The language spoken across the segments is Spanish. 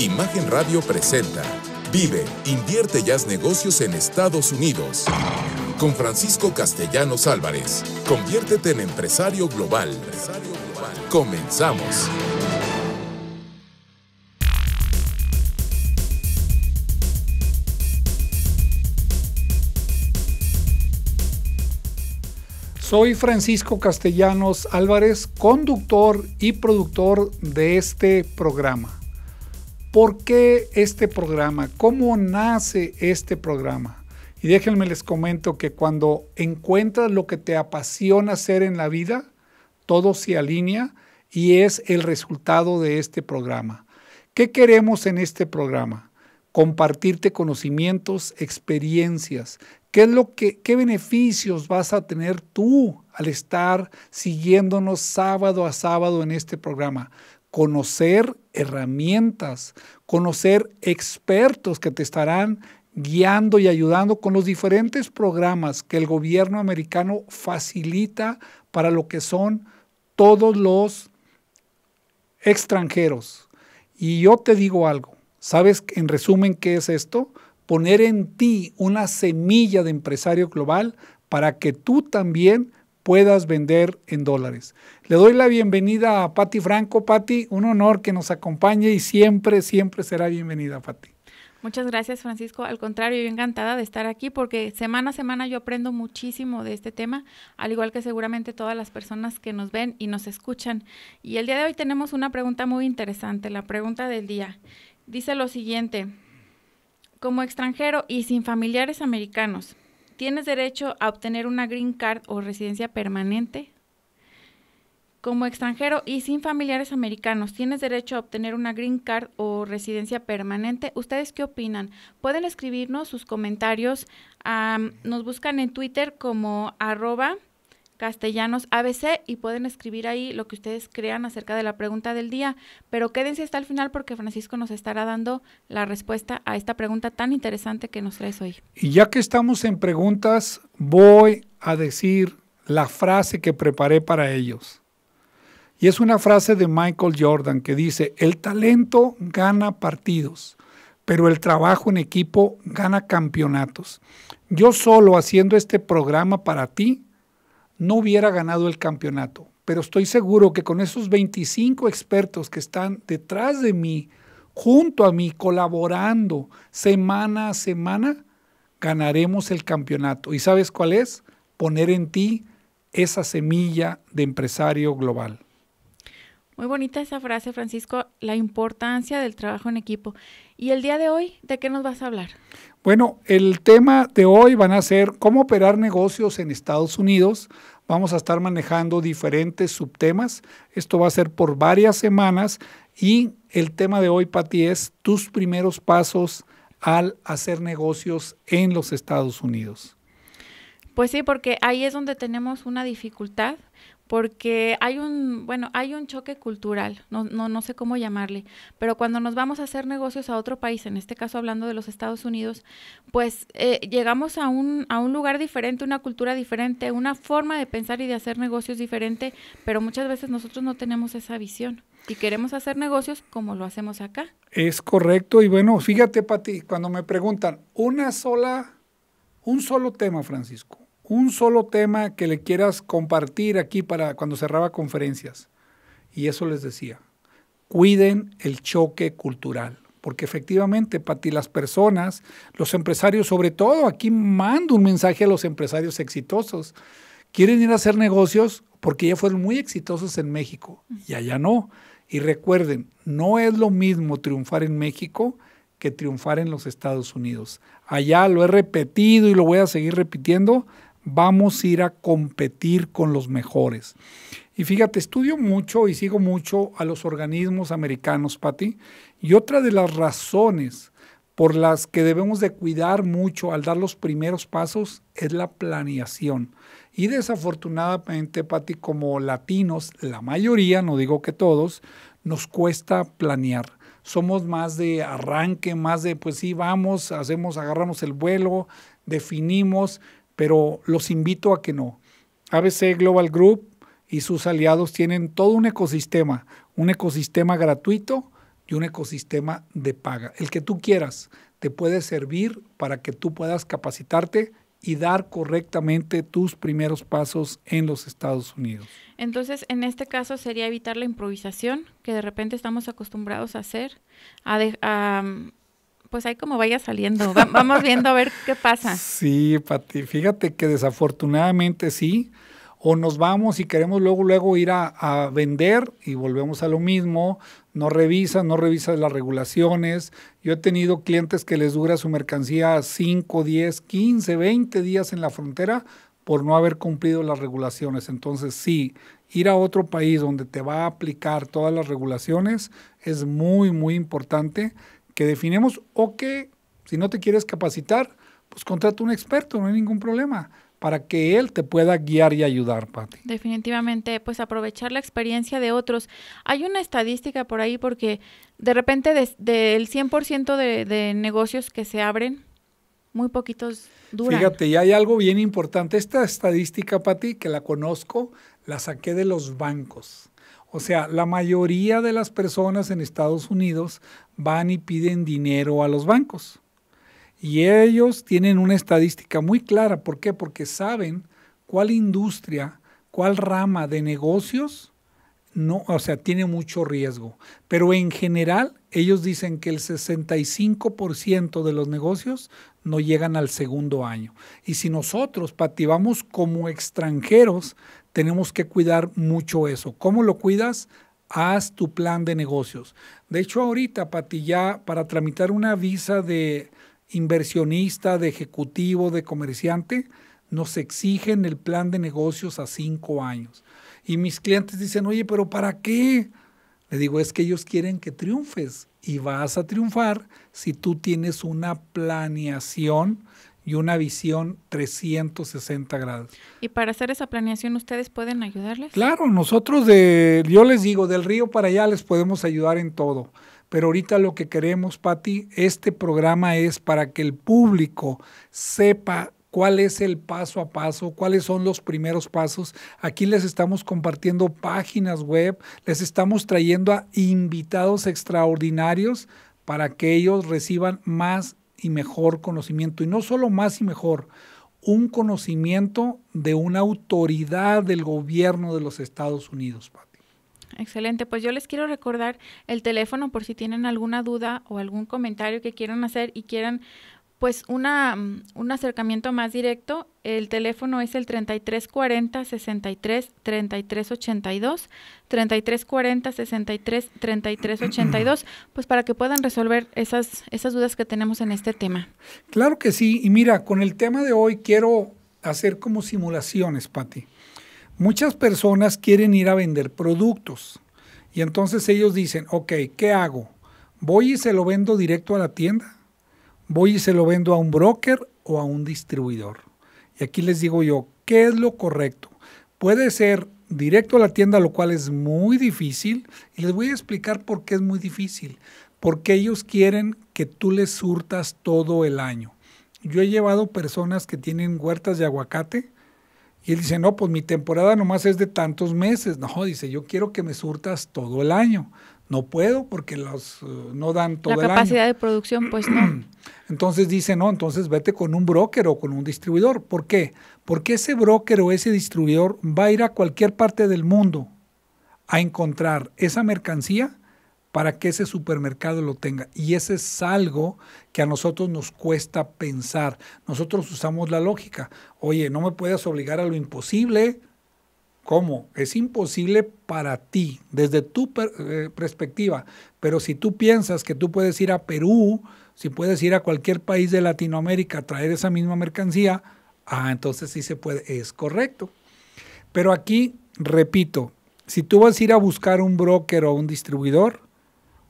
Imagen Radio presenta Vive, invierte y haz negocios en Estados Unidos. Con Francisco Castellanos Álvarez. Conviértete en empresario global. Comenzamos. Soy Francisco Castellanos Álvarez, conductor y productor de este programa. ¿Por qué este programa? ¿Cómo nace este programa? Y déjenme les comento que cuando encuentras lo que te apasiona hacer en la vida, todo se alinea y es el resultado de este programa. ¿Qué queremos en este programa? Compartirte conocimientos, experiencias. ¿Qué, es lo que, ¿Qué beneficios vas a tener tú al estar siguiéndonos sábado a sábado en este programa? conocer herramientas, conocer expertos que te estarán guiando y ayudando con los diferentes programas que el gobierno americano facilita para lo que son todos los extranjeros. Y yo te digo algo, ¿sabes en resumen qué es esto? Poner en ti una semilla de empresario global para que tú también puedas vender en dólares. Le doy la bienvenida a Patti Franco. Patti, un honor que nos acompañe y siempre, siempre será bienvenida, Patti. Muchas gracias, Francisco. Al contrario, yo encantada de estar aquí porque semana a semana yo aprendo muchísimo de este tema, al igual que seguramente todas las personas que nos ven y nos escuchan. Y el día de hoy tenemos una pregunta muy interesante, la pregunta del día. Dice lo siguiente, como extranjero y sin familiares americanos, ¿Tienes derecho a obtener una green card o residencia permanente? Como extranjero y sin familiares americanos, ¿tienes derecho a obtener una green card o residencia permanente? ¿Ustedes qué opinan? Pueden escribirnos sus comentarios. nos buscan en Twitter como arroba Castellanos ABC y pueden escribir ahí lo que ustedes crean acerca de la pregunta del día. Pero quédense hasta el final porque Francisco nos estará dando la respuesta a esta pregunta tan interesante que nos traes hoy. Y ya que estamos en preguntas, voy a decir la frase que preparé para ellos. Y es una frase de Michael Jordan que dice, el talento gana partidos, pero el trabajo en equipo gana campeonatos. Yo solo haciendo este programa para ti, no hubiera ganado el campeonato. Pero estoy seguro que con esos 25 expertos que están detrás de mí, junto a mí, colaborando semana a semana, ganaremos el campeonato. ¿Y sabes cuál es? Poner en ti esa semilla de empresario global. Muy bonita esa frase, Francisco, la importancia del trabajo en equipo. ¿Y el día de hoy, de qué nos vas a hablar? Bueno, el tema de hoy van a ser cómo operar negocios en Estados Unidos Vamos a estar manejando diferentes subtemas. Esto va a ser por varias semanas y el tema de hoy, Pati, es tus primeros pasos al hacer negocios en los Estados Unidos. Pues sí, porque ahí es donde tenemos una dificultad, porque hay un, bueno, hay un choque cultural, no, no, no sé cómo llamarle, pero cuando nos vamos a hacer negocios a otro país, en este caso hablando de los Estados Unidos, pues eh, llegamos a un, a un lugar diferente, una cultura diferente, una forma de pensar y de hacer negocios diferente, pero muchas veces nosotros no tenemos esa visión y queremos hacer negocios como lo hacemos acá. Es correcto y bueno, fíjate Pati, cuando me preguntan, una sola, un solo tema, Francisco, un solo tema que le quieras compartir aquí para cuando cerraba conferencias. Y eso les decía, cuiden el choque cultural, porque efectivamente, para ti las personas, los empresarios, sobre todo, aquí mando un mensaje a los empresarios exitosos, quieren ir a hacer negocios porque ya fueron muy exitosos en México y allá no. Y recuerden, no es lo mismo triunfar en México que triunfar en los Estados Unidos. Allá lo he repetido y lo voy a seguir repitiendo, vamos a ir a competir con los mejores. Y fíjate, estudio mucho y sigo mucho a los organismos americanos, Patti, y otra de las razones por las que debemos de cuidar mucho al dar los primeros pasos es la planeación. Y desafortunadamente, Patti, como latinos, la mayoría, no digo que todos, nos cuesta planear somos más de arranque, más de pues sí, vamos, hacemos, agarramos el vuelo, definimos, pero los invito a que no. ABC Global Group y sus aliados tienen todo un ecosistema, un ecosistema gratuito y un ecosistema de paga. El que tú quieras te puede servir para que tú puedas capacitarte y dar correctamente tus primeros pasos en los Estados Unidos. Entonces, en este caso sería evitar la improvisación que de repente estamos acostumbrados a hacer, a, pues ahí como vaya saliendo, vamos viendo a ver qué pasa. Sí, Pati, fíjate que desafortunadamente sí, o nos vamos y queremos luego, luego ir a, a vender y volvemos a lo mismo, no revisa, no revisa las regulaciones. Yo he tenido clientes que les dura su mercancía 5, 10, 15, 20 días en la frontera por no haber cumplido las regulaciones. Entonces sí, ir a otro país donde te va a aplicar todas las regulaciones es muy, muy importante que definimos o que si no te quieres capacitar, pues contrata un experto, no hay ningún problema para que él te pueda guiar y ayudar, Pati. Definitivamente, pues aprovechar la experiencia de otros. Hay una estadística por ahí porque de repente del 100% de, de negocios que se abren, muy poquitos duran. Fíjate, y hay algo bien importante. Esta estadística, Pati, que la conozco, la saqué de los bancos. O sea, la mayoría de las personas en Estados Unidos van y piden dinero a los bancos. Y ellos tienen una estadística muy clara. ¿Por qué? Porque saben cuál industria, cuál rama de negocios no, o sea, tiene mucho riesgo. Pero en general, ellos dicen que el 65% de los negocios no llegan al segundo año. Y si nosotros pativamos como extranjeros, tenemos que cuidar mucho eso. ¿Cómo lo cuidas? Haz tu plan de negocios. De hecho, ahorita, Pati, ya para tramitar una visa de inversionista, de ejecutivo, de comerciante, nos exigen el plan de negocios a cinco años. Y mis clientes dicen, oye, pero ¿para qué? Le digo, es que ellos quieren que triunfes y vas a triunfar si tú tienes una planeación y una visión 360 grados. ¿Y para hacer esa planeación ustedes pueden ayudarles? Claro, nosotros de, yo les digo, del río para allá les podemos ayudar en todo. Pero ahorita lo que queremos, Patti, este programa es para que el público sepa cuál es el paso a paso, cuáles son los primeros pasos. Aquí les estamos compartiendo páginas web, les estamos trayendo a invitados extraordinarios para que ellos reciban más y mejor conocimiento. Y no solo más y mejor, un conocimiento de una autoridad del gobierno de los Estados Unidos, Excelente, pues yo les quiero recordar el teléfono por si tienen alguna duda o algún comentario que quieran hacer y quieran pues una, mm, un acercamiento más directo. El teléfono es el 3340 63 33 82, 3340 63 33 82, pues para que puedan resolver esas, esas dudas que tenemos en este tema. Claro que sí, y mira, con el tema de hoy quiero hacer como simulaciones, Patti. Muchas personas quieren ir a vender productos y entonces ellos dicen, ok, ¿qué hago? ¿Voy y se lo vendo directo a la tienda? voy y se lo vendo a un broker o a un distribuidor. Y aquí les digo yo, ¿qué es lo correcto? Puede ser directo a la tienda, lo cual es muy difícil. Y les voy a explicar por qué es muy difícil. Porque ellos quieren que tú les surtas todo el año. Yo he llevado personas que tienen huertas de aguacate y él dice, no, pues mi temporada nomás es de tantos meses. No, dice, yo quiero que me surtas todo el año no puedo porque las eh, no dan toda La capacidad de producción, pues no. Entonces dice, no, entonces vete con un broker o con un distribuidor. ¿Por qué? Porque ese broker o ese distribuidor va a ir a cualquier parte del mundo a encontrar esa mercancía para que ese supermercado lo tenga. Y ese es algo que a nosotros nos cuesta pensar. Nosotros usamos la lógica. Oye, no me puedes obligar a lo imposible, ¿Cómo? Es imposible para ti, desde tu eh, perspectiva. Pero si tú piensas que tú puedes ir a Perú, si puedes ir a cualquier país de Latinoamérica a traer esa misma mercancía, ah, entonces sí se puede, es correcto. Pero aquí, repito, si tú vas a ir a buscar un broker o un distribuidor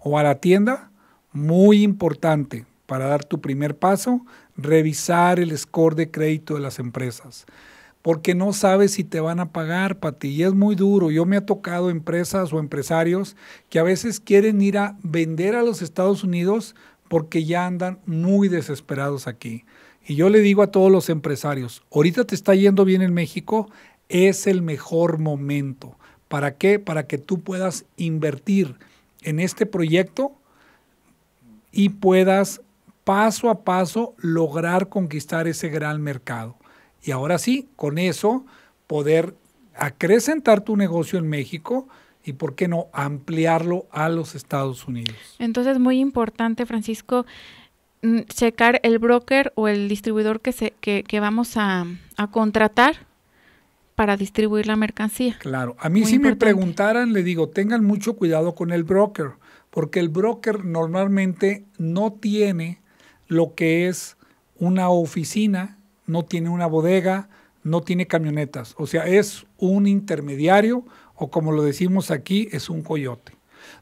o a la tienda, muy importante para dar tu primer paso, revisar el score de crédito de las empresas porque no sabes si te van a pagar, Pati, y es muy duro. Yo me ha tocado empresas o empresarios que a veces quieren ir a vender a los Estados Unidos porque ya andan muy desesperados aquí. Y yo le digo a todos los empresarios, ahorita te está yendo bien en México, es el mejor momento. ¿Para qué? Para que tú puedas invertir en este proyecto y puedas paso a paso lograr conquistar ese gran mercado. Y ahora sí, con eso poder acrecentar tu negocio en México y, ¿por qué no, ampliarlo a los Estados Unidos? Entonces, muy importante, Francisco, mm, checar el broker o el distribuidor que, que, vamos a, contratar para distribuir la mercancía. Claro, a mí si me preguntaran, le digo, tengan mucho cuidado con el broker, porque el broker normalmente no tiene lo que es una oficina no tiene una bodega, no tiene camionetas. O sea, es un intermediario o como lo decimos aquí, es un coyote.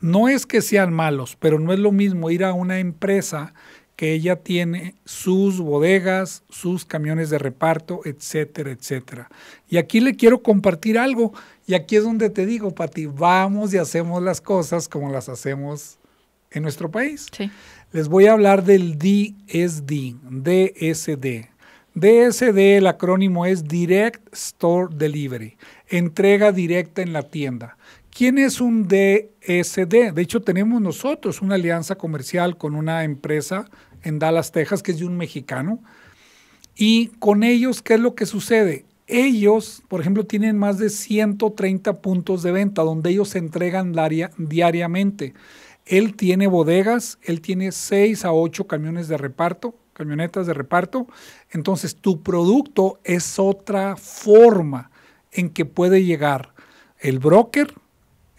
No es que sean malos, pero no es lo mismo ir a una empresa que ella tiene sus bodegas, sus camiones de reparto, etcétera, etcétera. Y aquí le quiero compartir algo, y aquí es donde te digo, Pati, vamos y hacemos las cosas como las hacemos en nuestro país. Les voy a hablar del DSD, DSD, DSD, el acrónimo es Direct Store Delivery, entrega directa en la tienda. ¿Quién es un DSD? De hecho, tenemos nosotros una alianza comercial con una empresa en Dallas, Texas, que es de un mexicano. Y con ellos, ¿qué es lo que sucede? Ellos, por ejemplo, tienen más de 130 puntos de venta donde ellos se entregan diariamente. Él tiene bodegas, él tiene 6 a 8 camiones de reparto camionetas de reparto. Entonces, tu producto es otra forma en que puede llegar el broker,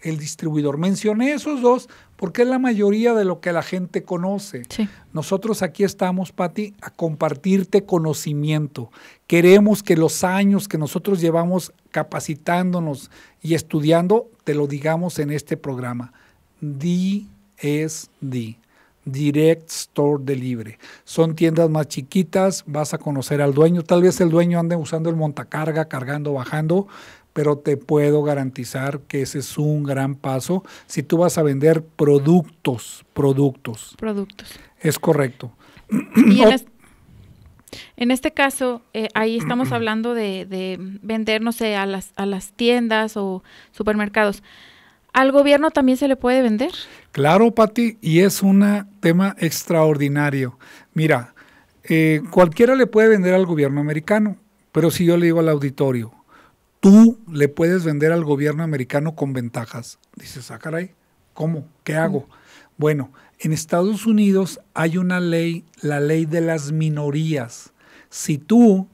el distribuidor. Mencioné esos dos porque es la mayoría de lo que la gente conoce. Nosotros aquí estamos, Patti, a compartirte conocimiento. Queremos que los años que nosotros llevamos capacitándonos y estudiando, te lo digamos en este programa. Di es di. Direct Store Delivery. Son tiendas más chiquitas, vas a conocer al dueño. Tal vez el dueño ande usando el montacarga, cargando, bajando, pero te puedo garantizar que ese es un gran paso si tú vas a vender productos, productos. Productos. Es correcto. Oh. en, este caso, eh, ahí estamos hablando de, de, vender, no sé, a las, a las tiendas o supermercados. ¿Al gobierno también se le puede vender? Claro, Patti, y es un tema extraordinario. Mira, eh, cualquiera le puede vender al gobierno americano, pero si yo le digo al auditorio, tú le puedes vender al gobierno americano con ventajas, dices, ah, caray, ¿cómo? ¿Qué hago? Bueno, en Estados Unidos hay una ley, la ley de las minorías. Si tú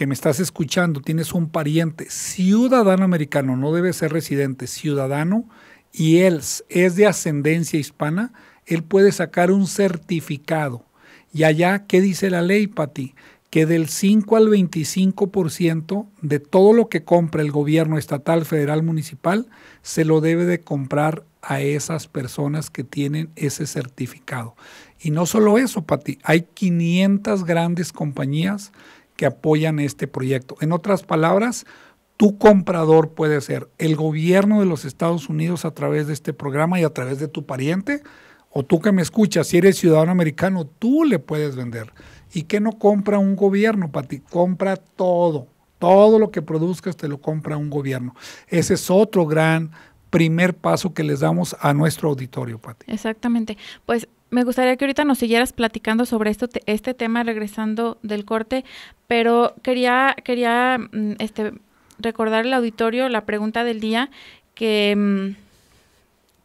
que me estás escuchando, tienes un pariente ciudadano americano, no debe ser residente, ciudadano, y él es de ascendencia hispana, él puede sacar un certificado. Y allá, ¿qué dice la ley, Pati? Que del 5 al 25% de todo lo que compra el gobierno estatal, federal, municipal, se lo debe de comprar a esas personas que tienen ese certificado. Y no solo eso, Pati, hay 500 grandes compañías que apoyan este proyecto. En otras palabras, tu comprador puede ser el gobierno de los Estados Unidos a través de este programa y a través de tu pariente, o tú que me escuchas, si eres ciudadano americano, tú le puedes vender. ¿Y qué no compra un gobierno, Pati? Compra todo. Todo lo que produzcas te lo compra un gobierno. Ese es otro gran primer paso que les damos a nuestro auditorio, Pati. Exactamente. Pues me gustaría que ahorita nos siguieras platicando sobre esto, este tema regresando del corte, pero quería, quería mm, este, recordar al auditorio la pregunta del día que, mm,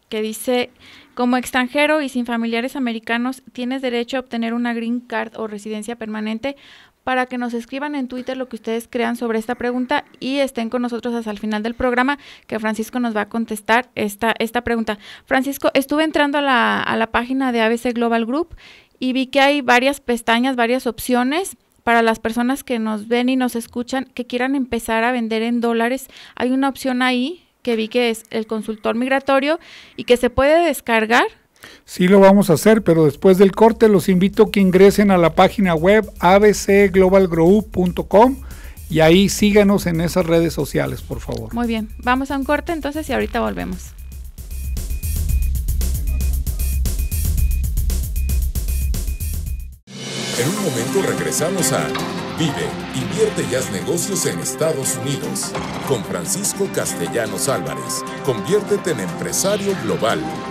que dice, como extranjero y sin familiares americanos, tienes derecho a obtener una green card o residencia permanente para que nos escriban en Twitter lo que ustedes crean sobre esta pregunta y estén con nosotros hasta el final del programa que Francisco nos va a contestar esta, esta pregunta. Francisco, estuve entrando a la, a la página de ABC Global Group y vi que hay varias pestañas, varias opciones para las personas que nos ven y nos escuchan que quieran empezar a vender en dólares. Hay una opción ahí que vi que es el consultor migratorio y que se puede descargar. Sí lo vamos a hacer, pero después del corte los invito a que ingresen a la página web abcglobalgrow.com y ahí síganos en esas redes sociales, por favor. Muy bien, vamos a un corte entonces y ahorita volvemos. En un momento regresamos a Vive y Convierte y negocios en Estados Unidos. Con Francisco Castellanos Álvarez, conviértete en empresario global.